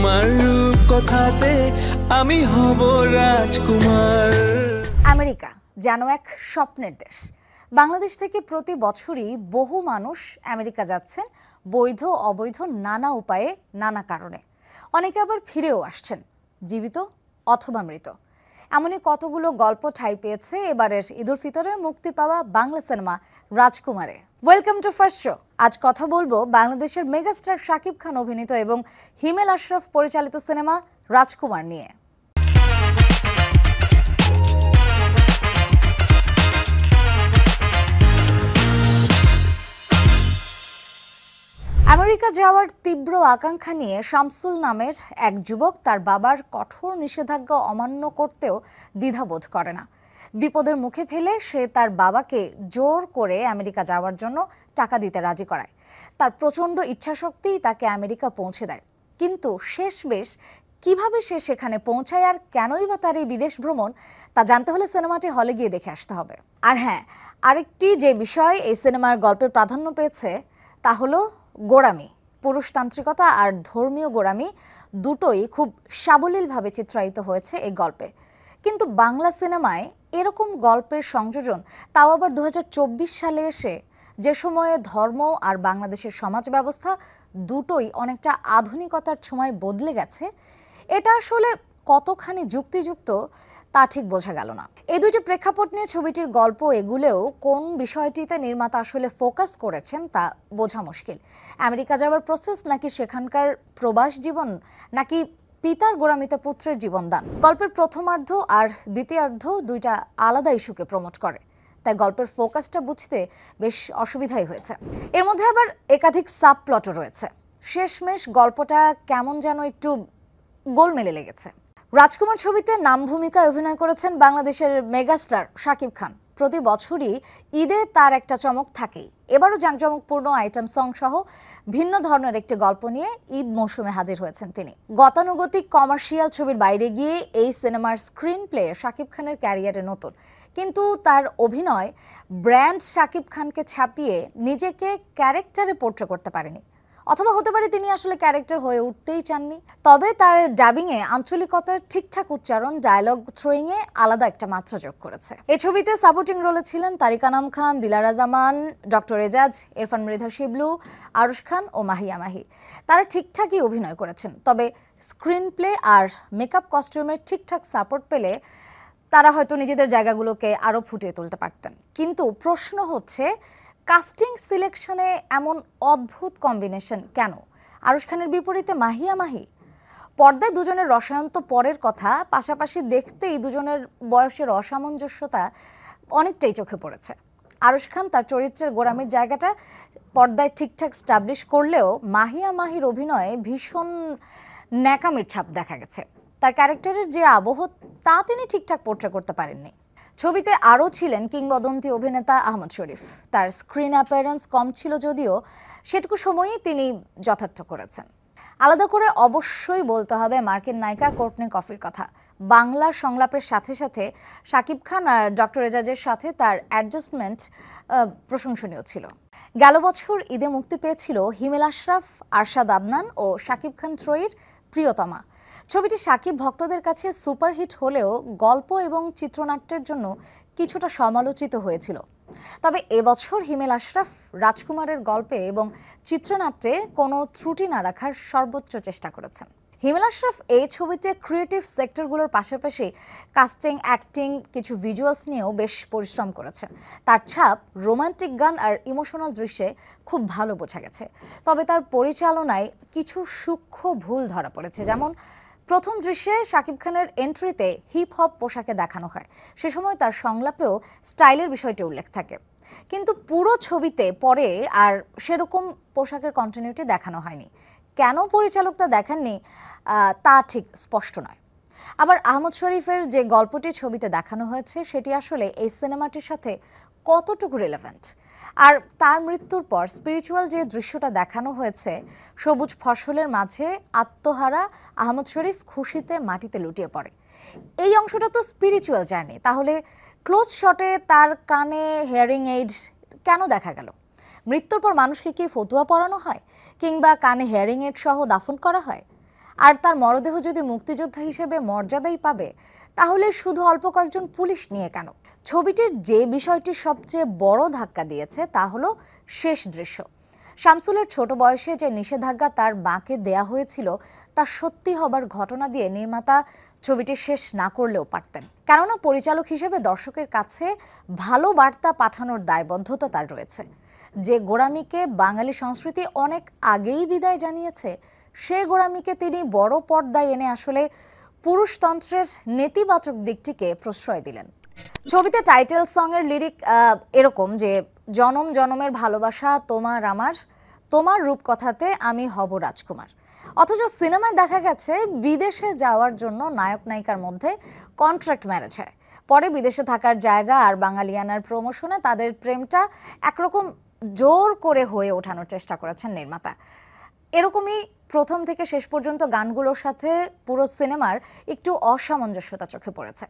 তোমার রূপ কথাতে আমি হব রাজকুমার আমেরিকা জানো এক স্বপ্নের দেশ বাংলাদেশ থেকে প্রতি বছরই বহু মানুষ আমেরিকা যাচ্ছেন বৈধ অবৈধ নানা উপায়ে নানা কারণে অনেকে আবার ফিরেও আসছেন জীবিত অথবা মৃত এমনই কতগুলো গল্প ঠাই পেয়েছে এবারের ঈদুল ফিতরে মুক্তি পাওয়া বাংলা সিনেমা রাজকুমারে ওয়েলকাম টু ফার্স্ট শো আজ কথা বলবো বাংলাদেশের মেগাস্টার শাকিব খান অভিনীত এবং হিমেল আশরাফ পরিচালিত সিনেমা রাজকুমার নিয়ে আমেরিকা যাওয়ার তীব্র আকাঙ্ক্ষা নিয়ে শামসুল নামের এক যুবক তার বাবার কঠোর নিষেধাজ্ঞা অমান্য করতেও দ্বিধাবোধ করে না বিপদের মুখে ফেলে সে তার বাবাকে জোর করে আমেরিকা যাওয়ার জন্য টাকা দিতে রাজি করায় তার প্রচণ্ড ইচ্ছাশক্তিই তাকে আমেরিকা পৌঁছে দেয় কিন্তু শেষ বেশ কিভাবে সে সেখানে পৌঁছায় আর কেনই বা তার এই বিদেশ ভ্রমণ তা জানতে হলে সিনেমাটি হলে গিয়ে দেখে আসতে হবে আর হ্যাঁ আরেকটি যে বিষয় এই সিনেমার গল্পের প্রাধান্য পেয়েছে তা হলো গোড়ামি পুরুষতান্ত্রিকতা আর ধর্মীয় গোড়ামি দুটোই খুব সাবলীলভাবে চিত্রায়িত হয়েছে এই গল্পে কিন্তু বাংলা সিনেমায় এরকম গল্পের সংযোজন তাও আবার দু সালে এসে যে সময়ে ধর্ম আর বাংলাদেশের সমাজ ব্যবস্থা দুটোই অনেকটা আধুনিকতার সময় বদলে গেছে এটা আসলে কতখানি যুক্তিযুক্ত তা ঠিক বোঝা গেল না এই দুটি প্রেক্ষাপট নিয়ে ছবিটির গল্প এগুলেও কোন বিষয়টিতে নির্মাতা আসলে ফোকাস করেছেন তা বোঝা মুশকিল আমেরিকা যাওয়ার প্রসেস নাকি সেখানকার প্রবাস জীবন নাকি পিতার গোড়ামিতে পুত্রের জীবনদান গল্পের প্রথমার্ধ আর দ্বিতীয়ার্ধ দুইটা আলাদা ইস্যুকে প্রমোট করে তাই গল্পের ফোকাসটা বুঝতে বেশ অসুবিধাই হয়েছে এর মধ্যে আবার একাধিক সাব প্লটও রয়েছে শেষমেশ গল্পটা কেমন যেন একটু গোলমেলে লেগেছে রাজকুমার ছবিতে নাম ভূমিকায় অভিনয় করেছেন বাংলাদেশের মেগাস্টার শাকিব খান প্রতি বছরই ঈদে তার একটা চমক থাকেই এবারও জাঁকজমকপূর্ণ আইটেম সং সহ ভিন্ন ধরনের একটি গল্প নিয়ে ঈদ মৌসুমে হাজির হয়েছেন তিনি গতানুগতিক কমার্শিয়াল ছবির বাইরে গিয়ে এই সিনেমার স্ক্রিন প্লে শাকিব খানের ক্যারিয়ারে নতুন কিন্তু তার অভিনয় ব্র্যান্ড শাকিব খানকে ছাপিয়ে নিজেকে ক্যারেক্টারে পোর্ট্রে করতে পারেনি অথবা হতে পারে তিনি আসলে ক্যারেক্টার হয়ে উঠতেই চাননি তবে তার ডাবিংয়ে আঞ্চলিকতার ঠিকঠাক উচ্চারণ ডায়লগ থ্রোয়িংয়ে আলাদা একটা মাত্রা যোগ করেছে এই ছবিতে সাপোর্টিং রোলে ছিলেন তারিকা নাম খান দিলারা জামান ডক্টর এজাজ ইরফান মৃধা শিবলু আরুশ খান ও মাহিয়া মাহি তারা ঠিকঠাকই অভিনয় করেছেন তবে স্ক্রিন প্লে আর মেকআপ কস্টিউমের ঠিকঠাক সাপোর্ট পেলে তারা হয়তো নিজেদের জায়গাগুলোকে আরও ফুটিয়ে তুলতে পারতেন কিন্তু প্রশ্ন হচ্ছে কাস্টিং সিলেকশনে এমন অদ্ভুত কম্বিনেশন কেন আরুষ খানের বিপরীতে মাহিয়া মাহি পর্দায় দুজনের রসায়ন তো পরের কথা পাশাপাশি দেখতেই দুজনের বয়সের অসামঞ্জস্যতা অনেকটাই চোখে পড়েছে আরুশ খান তার চরিত্রের গোড়ামির জায়গাটা পর্দায় ঠিকঠাক স্টাবলিশ করলেও মাহিয়া মাহির অভিনয়ে ভীষণ ন্যাকামির ছাপ দেখা গেছে তার ক্যারেক্টারের যে আবহ তা তিনি ঠিকঠাক পোর্ট্রে করতে পারেননি ছবিতে আরও ছিলেন কিংবদন্তি অভিনেতা আহমদ শরীফ তার স্ক্রিন অ্যাপিয়ারেন্স কম ছিল যদিও সেটুকু সময়ই তিনি যথার্থ করেছেন আলাদা করে অবশ্যই বলতে হবে মার্কিন নায়িকা কোর্টনি কফির কথা বাংলা সংলাপের সাথে সাথে শাকিব খান আর ডক্টর এজাজের সাথে তার অ্যাডজাস্টমেন্ট প্রশংসনীয় ছিল গেল বছর ঈদে মুক্তি পেয়েছিল হিমেল আশরাফ আরশাদ আবনান ও শাকিব খান ত্রয়ীর প্রিয়তমা ছবিটি সাকিব ভক্তদের কাছে সুপারহিট হলেও গল্প এবং চিত্রনাট্যের জন্য কিছুটা সমালোচিত হয়েছিল তবে এবছর হিমেল আশরাফ রাজকুমারের গল্পে এবং চিত্রনাট্যে কোনো ত্রুটি না রাখার সর্বোচ্চ চেষ্টা করেছেন হিমেল আশরাফ এই ছবিতে ক্রিয়েটিভ সেক্টরগুলোর পাশাপাশি কাস্টিং অ্যাক্টিং কিছু ভিজুয়ালস নিয়েও বেশ পরিশ্রম করেছে তার ছাপ রোমান্টিক গান আর ইমোশনাল দৃশ্যে খুব ভালো বোঝা গেছে তবে তার পরিচালনায় কিছু সূক্ষ্ম ভুল ধরা পড়েছে যেমন প্রথম দৃশ্যে শাকিব খানের এন্ট্রিতে হিপ হপ পোশাকে দেখানো হয় সে সময় তার সংলাপেও স্টাইলের বিষয়টি উল্লেখ থাকে কিন্তু পুরো ছবিতে পরে আর সেরকম পোশাকের কন্টিনিউটি দেখানো হয়নি কেন পরিচালক তা দেখাননি তা ঠিক স্পষ্ট নয় আবার আহমদ শরীফের যে গল্পটি ছবিতে দেখানো হয়েছে সেটি আসলে এই সিনেমাটির সাথে কতটুকু রেলেভেন্ট আর তার মৃত্যুর পর স্পিরিচুয়াল যে দৃশ্যটা দেখানো হয়েছে সবুজ ফসলের মাঝে আত্মহারা আহমদ শরীফ খুশিতে মাটিতে লুটিয়ে পড়ে এই অংশটা তো স্পিরিচুয়াল জার্নি তাহলে ক্লোজ শটে তার কানে হেয়ারিং এইড কেন দেখা গেল মৃত্যুর পর মানুষকে কি ফতুয়া পরানো হয় কিংবা কানে হেয়ারিং এড সহ দাফন করা হয় আর তার মরদেহ যদি মুক্তিযোদ্ধা হিসেবে মর্যাদাই পাবে তাহলে শুধু অল্প কয়েকজন পুলিশ নিয়ে কেন ছবিটির যে বিষয়টি সবচেয়ে বড় ধাক্কা দিয়েছে তা হলো শেষ দৃশ্য শামসুলের ছোট বয়সে যে নিষেধাজ্ঞা তার মাকে দেয়া হয়েছিল তা সত্যি হবার ঘটনা দিয়ে নির্মাতা ছবিটি শেষ না করলেও পারতেন কেননা পরিচালক হিসেবে দর্শকের কাছে ভালো বার্তা পাঠানোর দায়বদ্ধতা তার রয়েছে যে গোড়ামিকে বাঙালি সংস্কৃতি অনেক আগেই বিদায় জানিয়েছে সে গোড়ামিকে তিনি বড় পর্দায় এনে আসলে পুরুষতন্ত্রের নেতিবাচক দিকটিকে প্রশ্রয় দিলেন ছবিতে টাইটেল সংয়ের লিরিক এরকম যে জনম জনমের ভালোবাসা তোমার আমার তোমার রূপকথাতে আমি হব রাজকুমার অথচ সিনেমায় দেখা গেছে বিদেশে যাওয়ার জন্য নায়ক নায়িকার মধ্যে কন্ট্রাক্ট ম্যারেজ হয় পরে বিদেশে থাকার জায়গা আর বাঙালিয়ানার প্রমোশনে তাদের প্রেমটা একরকম জোর করে হয়ে ওঠানোর চেষ্টা করেছেন নির্মাতা এরকমই প্রথম থেকে শেষ পর্যন্ত গানগুলোর সাথে পুরো সিনেমার একটু অসামঞ্জস্যতা চোখে পড়েছে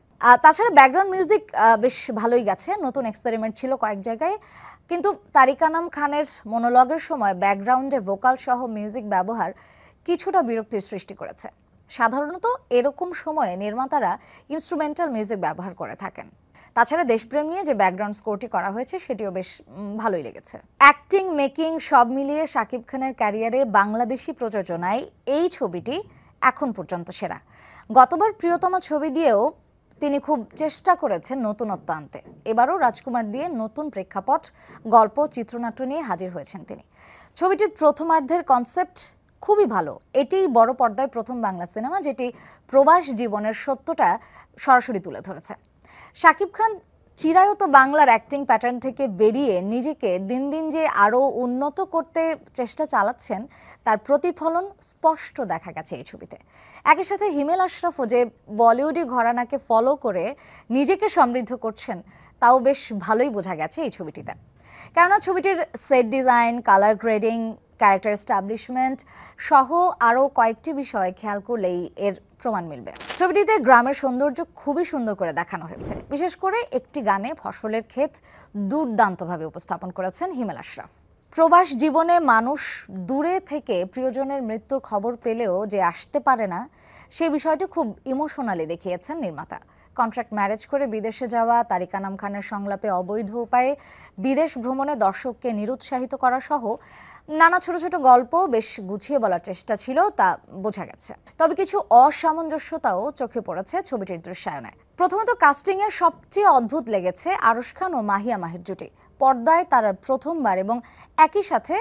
তাছাড়া ব্যাকগ্রাউন্ড মিউজিক বেশ ভালোই গেছে নতুন এক্সপেরিমেন্ট ছিল কয়েক জায়গায় কিন্তু তারিকানাম খানের মনোলগের সময় ব্যাকগ্রাউন্ডে ভোকাল সহ মিউজিক ব্যবহার কিছুটা বিরক্তির সৃষ্টি করেছে সাধারণত এরকম সময়ে নির্মাতারা ইনস্ট্রুমেন্টাল মিউজিক ব্যবহার করে থাকেন তাছাড়া দেশপ্রেম নিয়ে যে ব্যাকগ্রাউন্ড স্কোরটি করা হয়েছে সেটিও বেশ ভালোই লেগেছে অ্যাক্টিং মেকিং সব মিলিয়ে শাকিব খানের ক্যারিয়ারে বাংলাদেশি প্রযোজনায় এই ছবিটি এখন পর্যন্ত সেরা গতবার প্রিয়তম ছবি দিয়েও তিনি খুব চেষ্টা করেছেন নতুনত্ব আনতে এবারও রাজকুমার দিয়ে নতুন প্রেক্ষাপট গল্প চিত্রনাট্য নিয়ে হাজির হয়েছেন তিনি ছবিটির প্রথমার্ধের কনসেপ্ট খুবই ভালো এটাই বড় পর্দায় প্রথম বাংলা সিনেমা যেটি প্রবাস জীবনের সত্যটা সরাসরি তুলে ধরেছে শাকিব খান চিরায়ত বাংলার অ্যাক্টিং প্যাটার্ন থেকে বেরিয়ে নিজেকে দিন দিন যে আরও উন্নত করতে চেষ্টা চালাচ্ছেন তার প্রতিফলন স্পষ্ট দেখা গেছে এই ছবিতে একই সাথে হিমেল আশরাফও যে বলিউডি ঘরানাকে ফলো করে নিজেকে সমৃদ্ধ করছেন তাও বেশ ভালোই বোঝা গেছে এই ছবিটিতে কেননা ছবিটির set design colour grading character establishment সহ আরও কয়েকটি বিষয় খেয়াল করলেই এর প্রমাণ মিলবে ছবিটিতে গ্রামের সৌন্দর্য খুবই সুন্দর করে দেখানো হয়েছে বিশেষ করে একটি গানে ফসলের ক্ষেত দুর্দান্তভাবে উপস্থাপন করেছেন হিমেল আশরাফ প্রবাস জীবনে মানুষ দূরে থেকে প্রিয়জনের মৃত্যুর খবর পেলেও যে আসতে পারে না সে বিষয়টি খুব ইমোশনালি দেখিয়েছেন নির্মাতা কন্ট্রাক্ট ম্যারেজ করে বিদেশে যাওয়া তারিকা নাম খানের সংলাপে অবৈধ উপায়ে বিদেশ ভ্রমণে দর্শককে নিরুৎসাহিত করা সহ নানা ছোট ছোট গল্প বেশ গুছিয়ে বলার চেষ্টা ছিল তা বোঝা গেছে তবে কিছু অসামঞ্জস্যতাও চোখে পড়েছে ছবিটির দৃশ্যায়নে প্রথমত কাস্টিং এর সবচেয়ে অদ্ভুত লেগেছে আরশ খান ও মাহিয়া মাহির জুটি পর্দায় তারা প্রথমবার এবং একই সাথে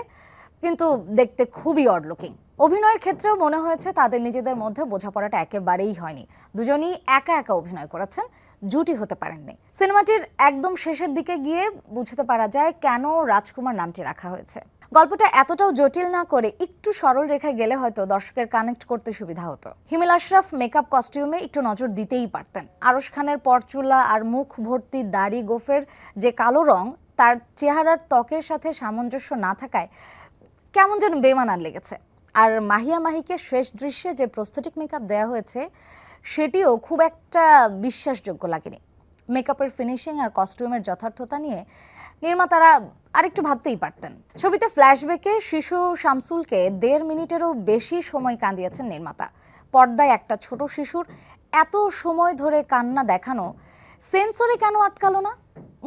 কিন্তু দেখতে খুবই অড লুকিং অভিনয়ের ক্ষেত্রেও মনে হয়েছে তাদের নিজেদের মধ্যে বোঝাপড়াটা একেবারেই হয়নি দুজনেই একা একা অভিনয় করেছেন জুটি হতে পারেননি সিনেমাটির একদম শেষের দিকে গিয়ে বুঝতে পারা যায় কেন রাজকুমার নামটি রাখা হয়েছে গল্পটা এতটাও জটিল না করে একটু সরল রেখায় গেলে হয়তো দর্শকের কানেক্ট করতে সুবিধা হতো হিমেল আশরাফ মেকআপ কস্টিউমে একটু নজর দিতেই পারতেন আরশ খানের পরচুলা আর মুখ ভর্তি দাড়ি গোফের যে কালো রং তার চেহারার ত্বকের সাথে সামঞ্জস্য না থাকায় কেমন যেন বেমানান লেগেছে আর মাহিয়া মাহিকে শেষ দৃশ্যে যে প্রস্থেটিক মেকআপ দেয়া হয়েছে সেটিও খুব একটা বিশ্বাসযোগ্য লাগেনি মেকআপের ফিনিশিং আর কস্টিউমের যথার্থতা নিয়ে নির্মাতারা আরেকটু ভাবতেই পারতেন ছবিতে ফ্ল্যাশব্যাকে শিশু শামসুলকে দেড় মিনিটেরও বেশি সময় কাঁদিয়েছেন নির্মাতা পর্দায় একটা ছোট শিশুর এত সময় ধরে কান্না দেখানো সেন্সরে কেন আটকালো না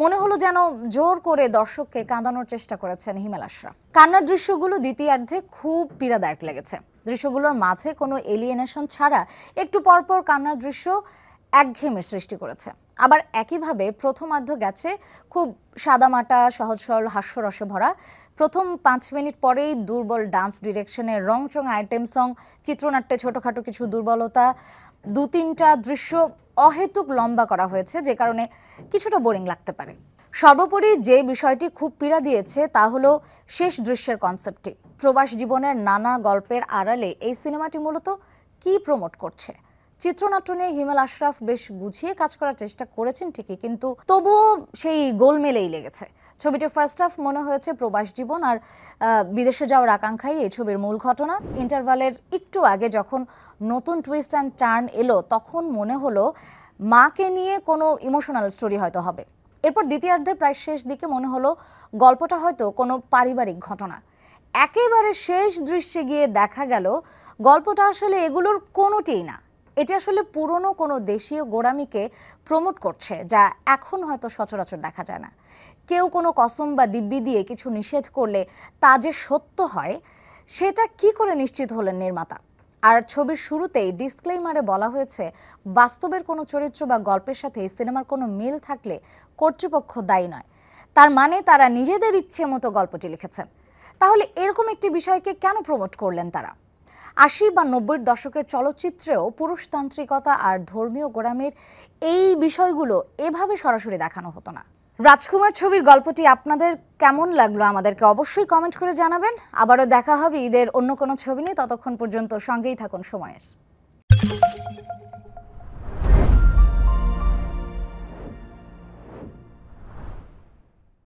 মনে হলো যেন জোর করে দর্শককে কাঁদানোর চেষ্টা করেছেন হিমেল আশরাফ কান্নার দৃশ্যগুলো দ্বিতীয়ার্ধে খুব পীড়াদায়ক লেগেছে দৃশ্যগুলোর মাঝে কোনো এলিয়েনেশন ছাড়া একটু পরপর কান্নার দৃশ্য একঘেয়েমের সৃষ্টি করেছে আবার একইভাবে প্রথমার্ধ গেছে খুব সাদামাটা সহজ সরল হাস্যরসে ভরা প্রথম পাঁচ মিনিট পরেই দুর্বল ডান্স ডিরেকশনের রংচং আইটেম সং চিত্রনাট্যে ছোটোখাটো কিছু দুর্বলতা দু তিনটা দৃশ্য অহেতুক লম্বা করা হয়েছে যে কারণে কিছুটা বোরিং লাগতে পারে সর্বোপরি যে বিষয়টি খুব পীড়া দিয়েছে তা হলো শেষ দৃশ্যের কনসেপ্টটি প্রবাস জীবনের নানা গল্পের আড়ালে এই সিনেমাটি মূলত কি প্রমোট করছে চিত্রনাট্য নিয়ে হিমেল আশরাফ বেশ গুছিয়ে কাজ করার চেষ্টা করেছেন ঠিকই কিন্তু তবুও সেই গোলমেলেই লেগেছে ছবিটি ফার্স্ট হাফ মনে হয়েছে প্রবাস জীবন আর বিদেশে যাওয়ার আকাঙ্ক্ষাই এই ছবির মূল ঘটনা ইন্টারভালের একটু আগে যখন নতুন টুইস্ট অ্যান্ড টার্ন এলো তখন মনে হলো মাকে নিয়ে কোনো ইমোশনাল স্টোরি হয়তো হবে এরপর দ্বিতীয়ার্ধের প্রায় শেষ দিকে মনে হলো গল্পটা হয়তো কোনো পারিবারিক ঘটনা একেবারে শেষ দৃশ্যে গিয়ে দেখা গেল গল্পটা আসলে এগুলোর কোনোটিই না এটি আসলে পুরনো কোনো দেশীয় গোড়ামিকে প্রমোট করছে যা এখন হয়তো সচরাচর দেখা যায় না কেউ কোনো কসম বা দিব্যি দিয়ে কিছু নিষেধ করলে তা যে সত্য হয় সেটা কি করে নিশ্চিত হলেন নির্মাতা আর ছবির শুরুতেই ডিসক্লেইমারে বলা হয়েছে বাস্তবের কোনো চরিত্র বা গল্পের সাথে সিনেমার কোনো মিল থাকলে কর্তৃপক্ষ দায়ী নয় তার মানে তারা নিজেদের ইচ্ছে মতো গল্পটি লিখেছেন তাহলে এরকম একটি বিষয়কে কেন প্রমোট করলেন তারা আশি বা নব্বই দশকের চলচ্চিত্রেও পুরুষতান্ত্রিকতা আর ধর্মীয় গোড়ামের এই বিষয়গুলো এভাবে সরাসরি দেখানো হতো না রাজকুমার ছবির গল্পটি আপনাদের কেমন লাগলো আমাদেরকে অবশ্যই কমেন্ট করে জানাবেন আবারও দেখা হবে ঈদের অন্য কোনো ছবি নিয়ে ততক্ষণ পর্যন্ত সঙ্গেই থাকুন সময়ের